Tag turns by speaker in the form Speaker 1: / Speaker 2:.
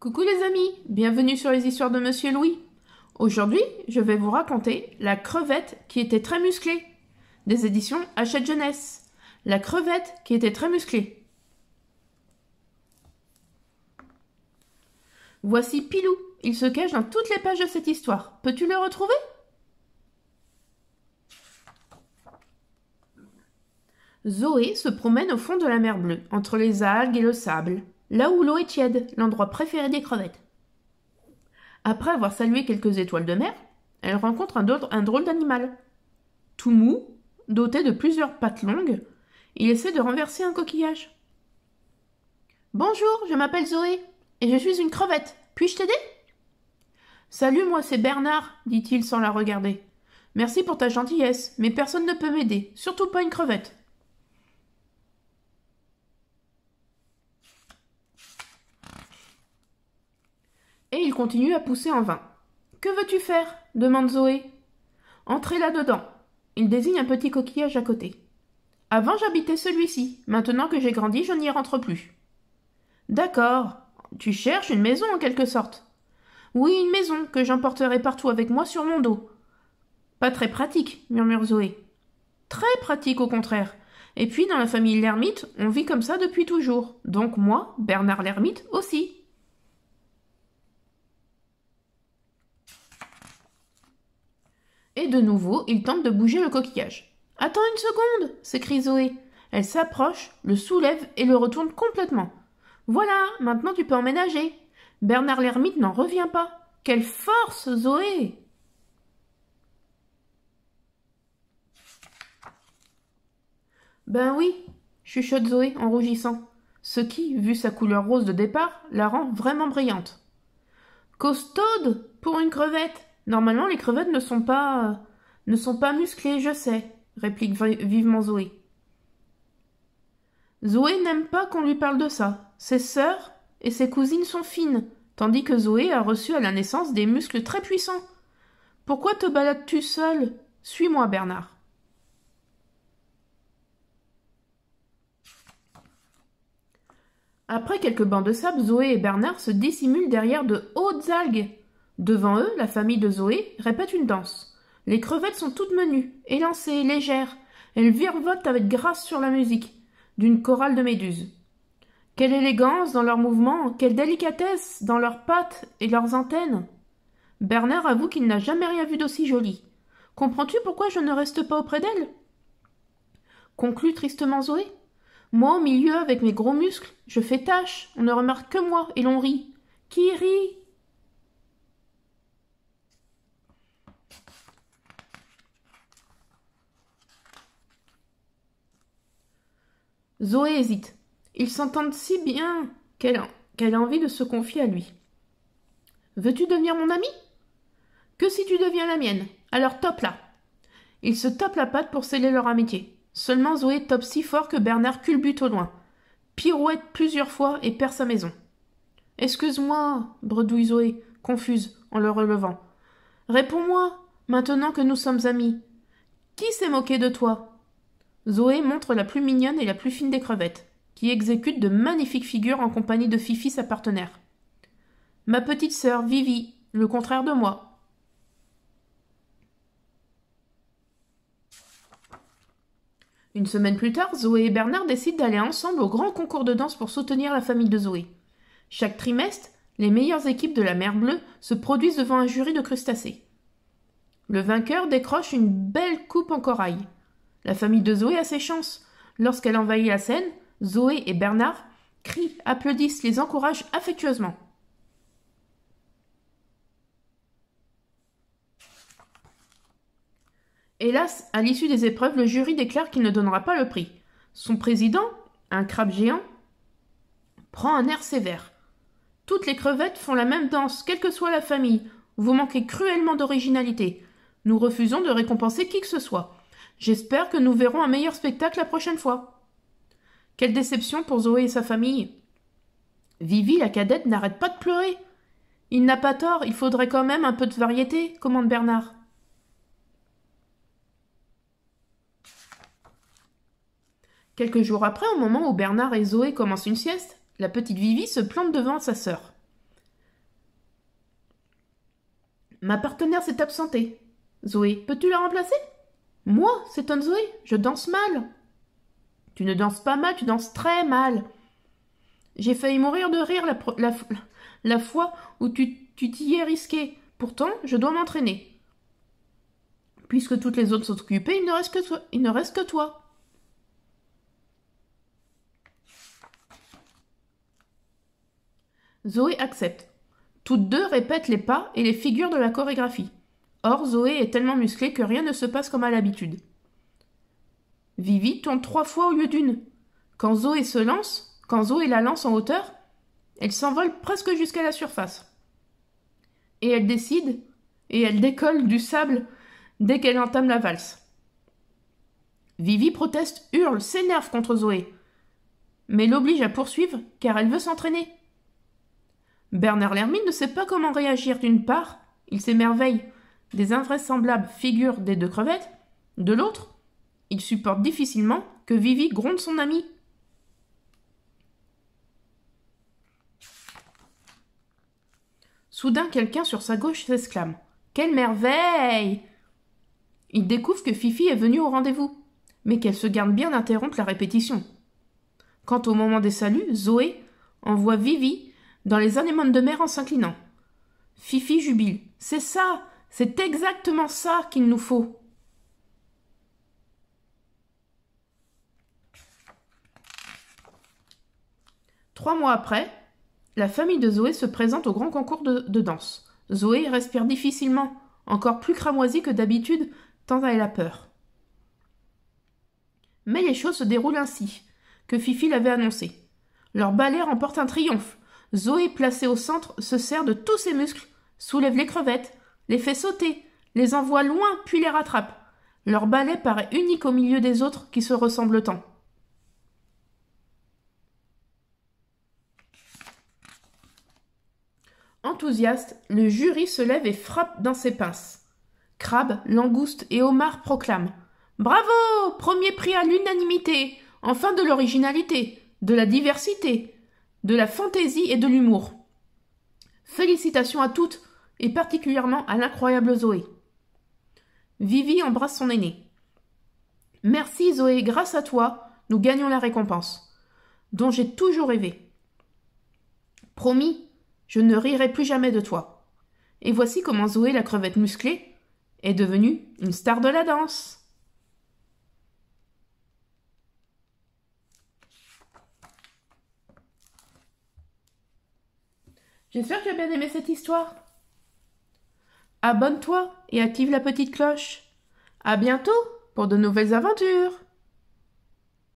Speaker 1: Coucou les amis, bienvenue sur les histoires de Monsieur Louis. Aujourd'hui, je vais vous raconter La crevette qui était très musclée, des éditions Hachette Jeunesse. La crevette qui était très musclée. Voici Pilou, il se cache dans toutes les pages de cette histoire. Peux-tu le retrouver Zoé se promène au fond de la mer bleue, entre les algues et le sable là où l'eau est tiède, l'endroit préféré des crevettes. Après avoir salué quelques étoiles de mer, elle rencontre un, un drôle d'animal. Tout mou, doté de plusieurs pattes longues, il essaie de renverser un coquillage. Bonjour, je m'appelle Zoé, et je suis une crevette. Puis-je t'aider Salut, moi c'est Bernard, dit-il sans la regarder. Merci pour ta gentillesse, mais personne ne peut m'aider, surtout pas une crevette. continue à pousser en vain. Que veux-tu faire demande Zoé. Entrez là-dedans. Il désigne un petit coquillage à côté. Avant, j'habitais celui-ci. Maintenant que j'ai grandi, je n'y rentre plus. D'accord. Tu cherches une maison en quelque sorte. Oui, une maison que j'emporterai partout avec moi sur mon dos. Pas très pratique, murmure Zoé. Très pratique au contraire. Et puis dans la famille l'ermite, on vit comme ça depuis toujours. Donc moi, Bernard l'ermite aussi. et de nouveau il tente de bouger le coquillage. Attends une seconde s'écrie Zoé. Elle s'approche, le soulève et le retourne complètement. Voilà, maintenant tu peux emménager. Bernard l'ermite n'en revient pas. Quelle force, Zoé Ben oui, chuchote Zoé en rougissant, ce qui, vu sa couleur rose de départ, la rend vraiment brillante. Costaude pour une crevette Normalement, les crevettes ne sont pas... ne sont pas musclées, je sais, réplique vivement Zoé. Zoé n'aime pas qu'on lui parle de ça. Ses sœurs et ses cousines sont fines, tandis que Zoé a reçu à la naissance des muscles très puissants. Pourquoi te balades-tu seule Suis-moi, Bernard. Après quelques bancs de sable, Zoé et Bernard se dissimulent derrière de hautes algues Devant eux, la famille de Zoé répète une danse. Les crevettes sont toutes menues, élancées, légères. Elles virevoltent avec grâce sur la musique d'une chorale de méduses. Quelle élégance dans leurs mouvements, quelle délicatesse dans leurs pattes et leurs antennes. Bernard avoue qu'il n'a jamais rien vu d'aussi joli. Comprends-tu pourquoi je ne reste pas auprès d'elle Conclut tristement Zoé. Moi, au milieu, avec mes gros muscles, je fais tâche, on ne remarque que moi, et l'on rit. Qui rit Zoé hésite. Ils s'entendent si bien qu'elle a, envie de se confier à lui. Veux-tu devenir mon ami Que si tu deviens la mienne Alors top là Ils se tapent la patte pour sceller leur amitié. Seulement Zoé tope si fort que Bernard culbute au loin, pirouette plusieurs fois et perd sa maison. Excuse-moi, bredouille Zoé, confuse, en le relevant. Réponds-moi, maintenant que nous sommes amis. Qui s'est moqué de toi Zoé montre la plus mignonne et la plus fine des crevettes, qui exécute de magnifiques figures en compagnie de Fifi, sa partenaire. Ma petite sœur, Vivi, le contraire de moi, Une semaine plus tard, Zoé et Bernard décident d'aller ensemble au grand concours de danse pour soutenir la famille de Zoé. Chaque trimestre, les meilleures équipes de la mer Bleue se produisent devant un jury de crustacés. Le vainqueur décroche une belle coupe en corail. La famille de Zoé a ses chances. Lorsqu'elle envahit la scène, Zoé et Bernard crient, applaudissent, les encouragent affectueusement. Hélas, à l'issue des épreuves, le jury déclare qu'il ne donnera pas le prix. Son président, un crabe géant, prend un air sévère. Toutes les crevettes font la même danse, quelle que soit la famille. Vous manquez cruellement d'originalité. Nous refusons de récompenser qui que ce soit. J'espère que nous verrons un meilleur spectacle la prochaine fois. Quelle déception pour Zoé et sa famille. Vivi, la cadette, n'arrête pas de pleurer. Il n'a pas tort, il faudrait quand même un peu de variété, commande Bernard. Quelques jours après, au moment où Bernard et Zoé commencent une sieste, la petite Vivi se plante devant sa sœur. Ma partenaire s'est absentée. Zoé, peux-tu la remplacer moi, s'étonne je danse mal. Tu ne danses pas mal, tu danses très mal. J'ai failli mourir de rire la, la, la fois où tu t'y es risqué. Pourtant, je dois m'entraîner. Puisque toutes les autres sont occupées, il ne reste que Il ne reste que toi. Zoé accepte. Toutes deux répètent les pas et les figures de la chorégraphie. Or, Zoé est tellement musclée que rien ne se passe comme à l'habitude. Vivi tourne trois fois au lieu d'une. Quand Zoé se lance, quand Zoé la lance en hauteur, elle s'envole presque jusqu'à la surface. Et elle décide, et elle décolle du sable dès qu'elle entame la valse. Vivi proteste, hurle, s'énerve contre Zoé, mais l'oblige à poursuivre car elle veut s'entraîner. Bernard Lermine ne sait pas comment réagir d'une part, il s'émerveille, des invraisemblables figures des deux crevettes, de l'autre, il supporte difficilement que Vivi gronde son ami. Soudain, quelqu'un sur sa gauche s'exclame Quelle merveille Il découvre que Fifi est venue au rendez-vous, mais qu'elle se garde bien d'interrompre la répétition. Quant au moment des saluts, Zoé envoie Vivi dans les anémones de mer en s'inclinant. Fifi jubile C'est ça c'est exactement ça qu'il nous faut. Trois mois après, la famille de Zoé se présente au grand concours de, danse. Zoé respire difficilement, encore plus cramoisie que d'habitude, tant elle a peur. Mais les choses se déroulent ainsi que Fifi l'avait annoncé. Leur balai remporte un triomphe. Zoé, placée au centre, se sert de tous ses muscles, soulève les crevettes, les fait sauter, les envoie loin puis les rattrape. Leur balai paraît unique au milieu des autres qui se ressemblent tant. Enthousiaste, le jury se lève et frappe dans ses pinces. Crabe, langouste et Omar proclament Bravo Premier prix à l'unanimité Enfin de l'originalité, de la diversité, de la fantaisie et de l'humour. Félicitations à toutes et particulièrement à l'incroyable Zoé. Vivi embrasse son aîné. Merci Zoé, grâce à toi, nous gagnons la récompense, dont j'ai toujours rêvé. Promis, je ne rirai plus jamais de toi. Et voici comment Zoé la crevette musclée est devenue une star de la danse. J'espère que tu as bien aimé cette histoire. Abonne-toi et active la petite cloche. À bientôt pour de nouvelles aventures!